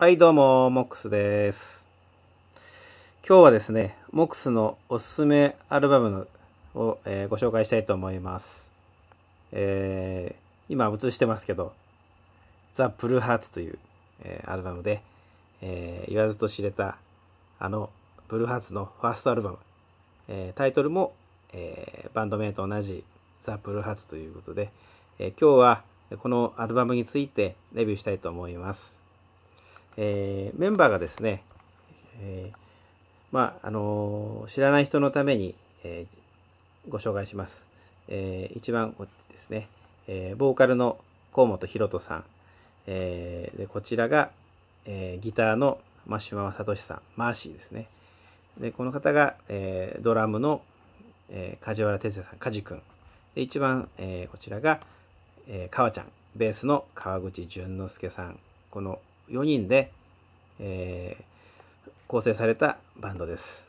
はい、どうも、モックスです。今日はですね、モックスのおすすめアルバムを、えー、ご紹介したいと思います。えー、今映してますけど、ザ・ブルーハーツという、えー、アルバムで、え言わずと知れたあのブルーハーツのファーストアルバム、えタイトルも、えバンド名と同じザ・ブルーハーツということで、え今日はこのアルバムについてレビューしたいと思います。えー、メンバーがですね、えー、まあ、あのー、知らない人のために、えご紹介します。えー、一番こっちですね、えボーカルの河本宏人さん、えでこちらが、えギターの真島聡さん、マーシーですね。でこの方が、えドラムの、え梶原哲也さん、梶君。で一番、えこちらが、えー、川ちゃん、ベースの川口淳之介さん、この4人で、えー、構成されたバンドです。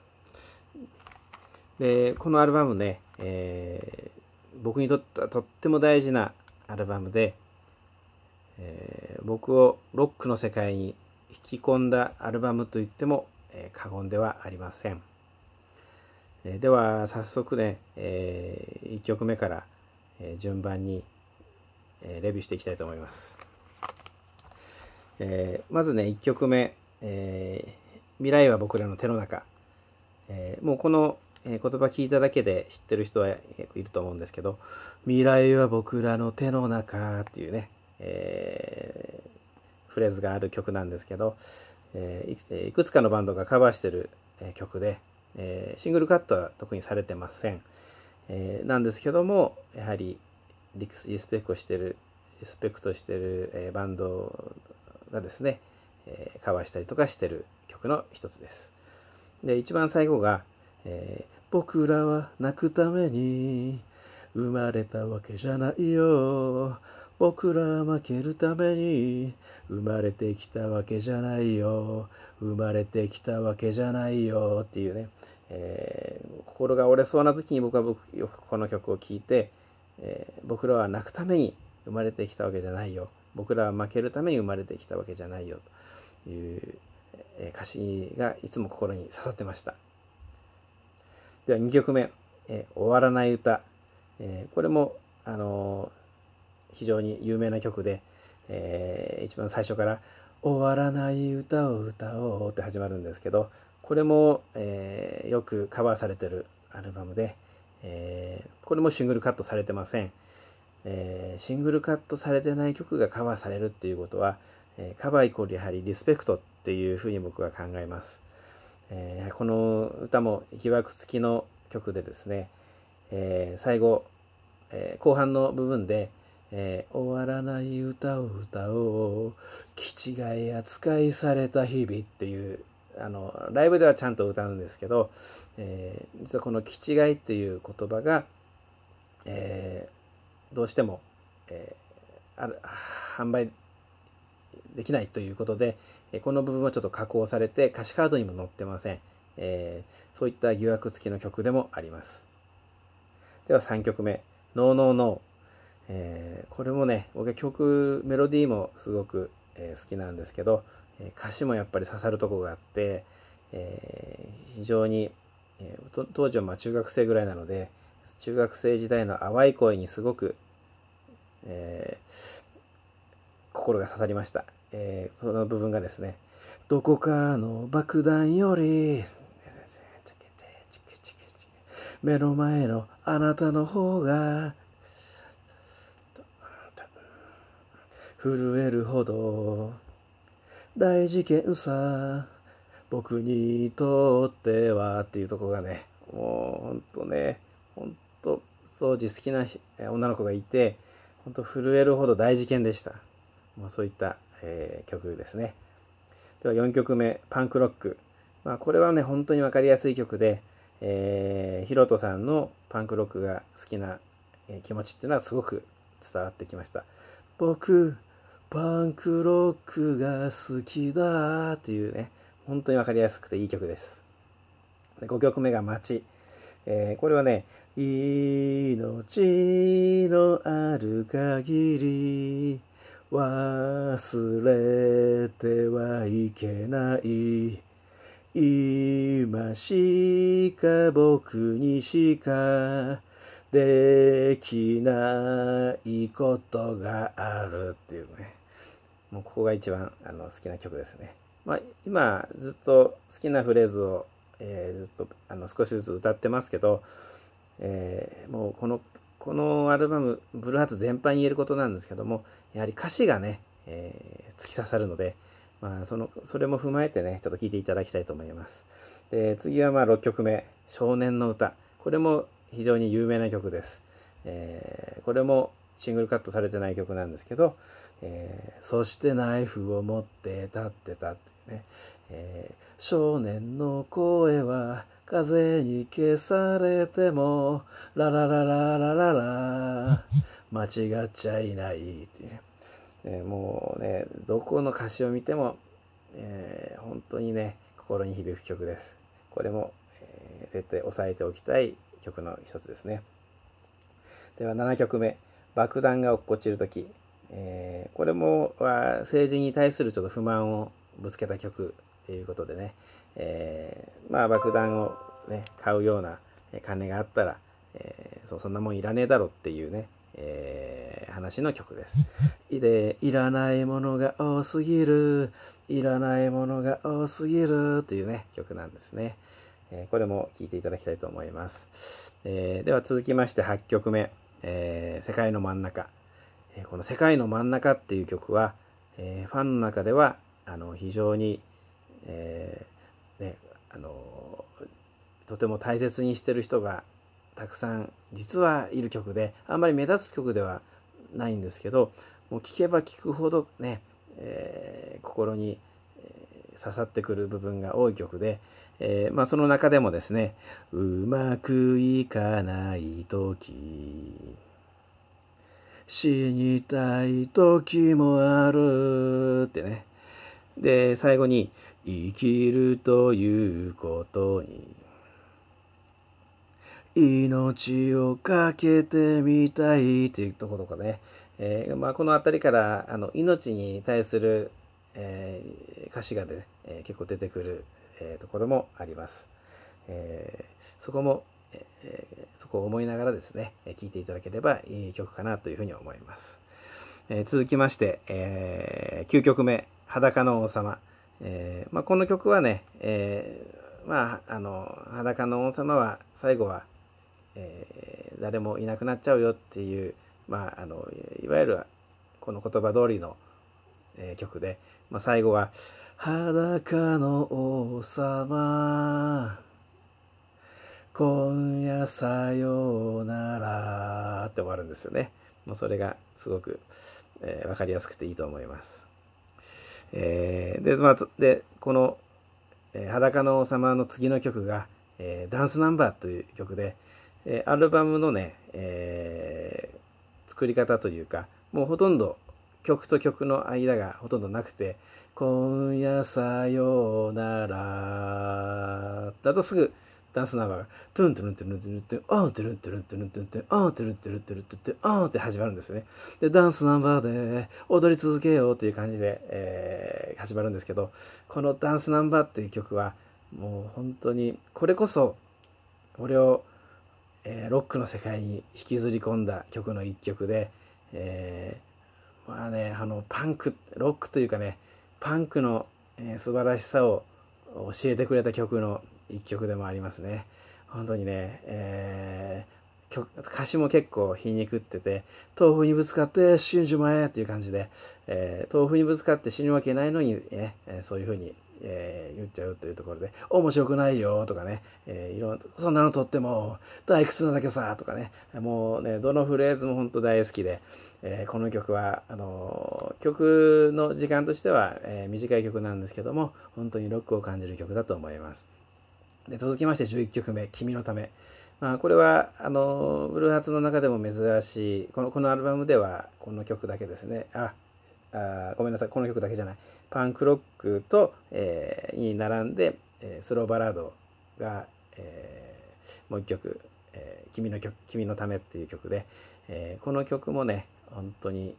でこのアルバムね、えー、僕にとってはとっても大事なアルバムで、えー、僕をロックの世界に引き込んだアルバムといっても、えー、過言ではありません。えー、では早速ね、えー、1曲目から、えー、順番に、えー、レビューしていきたいと思います。えー、まずね、1曲目、えー、未来は僕らの手の中。えー、もうこの、えー、言葉聞いただけで知ってる人はいると思うんですけど、未来は僕らの手の中っていうね、えフレーズがある曲なんですけど、えいくつかのバンドがカバーしてる、え曲で、えシングルカットは特にされてません。えなんですけども、やはりリスペクトしてる、リスペクトしてる、えバンドがですね、えー、カバーしたりとかしてる曲の一つです。で、一番最後が、えー、僕らは泣くために生まれたわけじゃないよ。僕ら負けるために生まれてきたわけじゃないよ生まれてきたわけじゃないよっていうね、えー、心が折れそうな時に僕は僕よくこの曲を聴いて、えー、僕らは泣くために生まれてきたわけじゃないよ僕らは負けるために生まれてきたわけじゃないよという歌詞がいつも心に刺さってましたでは2曲目「え終わらない歌」えこれも、あの非常に有名な曲で、え一番最初から「終わらない歌を歌おう」って始まるんですけどこれも、えよくカバーされてるアルバムで、えこれもシングルカットされてません。えー、シングルカットされてない曲がカバーされるっていうことは、えー、カバーイコールやはりリスペクトっていうふうに僕は考えます、えー、この歌もいわ付きの曲でですね、え最後、え後半の部分で、え終わらない歌を歌おう気違い扱いされた日々っていうあのライブではちゃんと歌うんですけど、え実はこの「気違い」っていう言葉が、えー、どうしても、えー、ある販売できないということで、この部分はちょっと加工されて歌詞カードにも載ってません。えー、そういった疑惑付きの曲でもあります。では3曲目、No No No。えー、これもね、僕は曲、メロディーもすごく、えー、好きなんですけど、え歌詞もやっぱり刺さるとこがあって、え非常に、え当時はま中学生ぐらいなので、中学生時代の淡い声にすごく、えー、心が刺さりました。えー、その部分がですね、どこかの爆弾より、目の前のあなたの方が、震えるほど大事件さ僕にとってはっていうとこがねもうほんとね当時好きな女の子がいて本当震えるほど大事件でした、まあ、そういった、えー、曲ですねでは4曲目「パンクロック」まあ、これはね本当に分かりやすい曲で、えー、ヒロトさんのパンクロックが好きな、え気持ちっていうのはすごく伝わってきました僕パンクロックが好きだっていうね、本当に分かりやすくていい曲です。で5曲目が街。えー、これはね、命のある限り忘れてはいけない。今しか僕にしかできないことがあるっていうね。もうここが一番あの好きな曲ですね。まあ、今ずっと好きなフレーズをえー、ずっとあの少しずつ歌ってますけど、えー、もうこのこのアルバム「ブルーハーツ」全般に言えることなんですけどもやはり歌詞がね、えー、突き刺さるので、まあ、そのそれも踏まえてねちょっと聴いていただきたいと思います。で次はまあ6曲目「少年の歌」これも非常に有名な曲です。えこれもシングルカットされてない曲なんですけど、えー、そしてナイフを持って立ってたっていうね、えー、少年の声は風に消されてもラララララララ 間違っちゃいないっていうね、えー、もうねどこの歌詞を見ても、えー、本当にね心に響く曲ですこれも、えー、絶対押さえておきたい曲の一つですねでは7曲目「爆弾が落っこちる時」えー、これもは政治に対するちょっと不満をぶつけた曲っていうことでね、えー、まあ爆弾を、ね、買うような金があったら、えー、そうそんなもんいらねえだろっていうね、えー、話の曲です。で、いらないものが多すぎる、いらないものが多すぎるっていうね、曲なんですね。えこれも聴いていただきたいと思います。えでは続きまして8曲目、え世界の真ん中。この「世界の真ん中」っていう曲は、えー、ファンの中ではあの非常に、えー、ね、あのとても大切にしてる人がたくさん実はいる曲であんまり目立つ曲ではないんですけどもう聴けば聴くほどね、えー、心に刺さってくる部分が多い曲で、えー、まあ、その中でもですね「うまくいかない時」死にたい時もあるってね。で、最後に、生きるということに。命をかけてみたいっていうところとかね。えー、まあ、この辺りから、あの、命に対する、えー、歌詞がね、えー、結構出てくる、えところもあります。えそこもえそこを思いながらですね、聴いていただければいい曲かなというふうに思います。え続きまして、え9曲目、裸の王様。えまあ、この曲はね、えまあ、あの、裸の王様は最後は、え誰もいなくなっちゃうよっていう、まあ、あの、いわゆるこの言葉通りの、え曲で、まあ、最後は、裸の王様今夜さようならって終わるんですよね。もうそれがすごく、えー、分かりやすくていいと思います。えー、で、まあ、で、この、えー、裸の王様の次の曲が、えー、ダンスナンバーという曲で、えー、アルバムのね、えー、作り方というか、もうほとんど曲と曲の間がほとんどなくて、今夜さようならだとすぐダンスナンバーが、トゥントゥルントゥルントゥルントゥン、オートゥルントゥルントゥルントゥントゥン、オトゥルントゥルントゥルントゥントゥン、って始まるんですよね。で、ダンスナンバーで踊り続けようという感じで、えー、始まるんですけど、このダンスナンバーっていう曲は、もう本当に、これこそ、俺を、えー、ロックの世界に引きずり込んだ曲の一曲で、えー、まあね、あの、パンク、ロックというかね、パンクの、えー、素晴らしさを教えてくれた曲の一曲でもありますね。本当にね、えー、曲歌詞も結構皮肉ってて、豆腐にぶつかって死んじまえっていう感じで、えー、豆腐にぶつかって死ぬわけないのに、ね、そういうふうにえー、言っちゃうというところで、面白くないよとかね、えー、いろんな、そんなのとっても退屈なだけさとかね、もうね、どのフレーズも本当大好きで、えー、この曲は、あの曲の時間としては、え短い曲なんですけども、本当にロックを感じる曲だと思います。で続きまして11曲目「君のため」まあ、これはあのブルーハーツの中でも珍しいこのこのアルバムではこの曲だけですねああごめんなさいこの曲だけじゃないパンクロックと、えー、に並んで、えー、スローバラードが、えー、もう一曲、えー、君の曲「君のため」っていう曲で、えー、この曲もね本当に、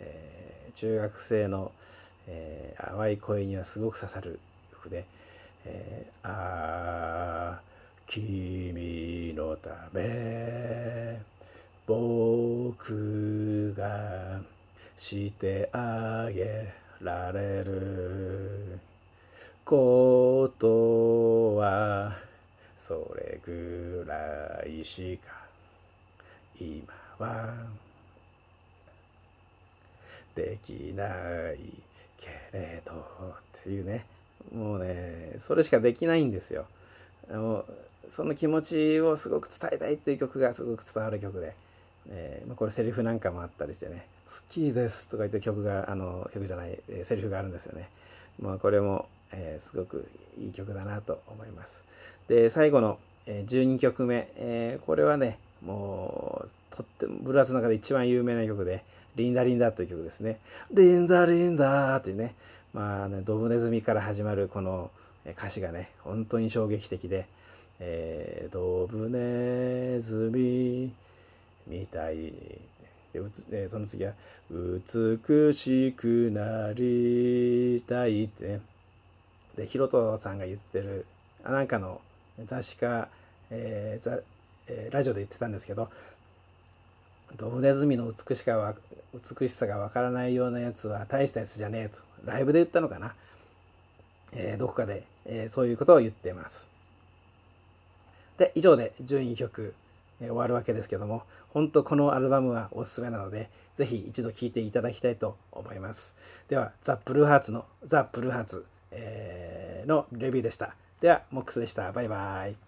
えー、中学生の、えー、淡い声にはすごく刺さる曲で。えー、ああ君のため僕がしてあげられることはそれぐらいしか今はできないけれどっていうねもうねそれしかできないんですよもうその気持ちをすごく伝えたいっていう曲がすごく伝わる曲で、えーこれセリフなんかもあったりしてね「好きです」とか言って曲があの曲じゃない、えー、セリフがあるんですよね、まあ、これも、えー、すごくいい曲だなと思いますで最後の、えー、12曲目、えー、これはねもうとってもブラスの中で一番有名な曲で「リンダリンダ」という曲ですね「リンダリンダ」っていうねまあね、ドブネズミから始まるこの歌詞がね、本当に衝撃的で、えー、ドブネズミみたい。でうつえー、その次は、美しくなりたいって、ね。で、ヒロトさんが言ってる、あなんかの雑誌か、えーえー、ラジオで言ってたんですけど、ドブネズミの美しか美しさがわからないようなやつは大したやつじゃねえと。ライブで言ったのかな、えー、どこかで、えー、そういうことを言っています。で、以上で順位曲、えー、終わるわけですけども、本当このアルバムはおすすめなので、ぜひ一度聴いていただきたいと思います。では、ザ・ブルーハーツのザ・ブルーハーツ、えー、のレビューでした。では、モックスでした。バイバイ。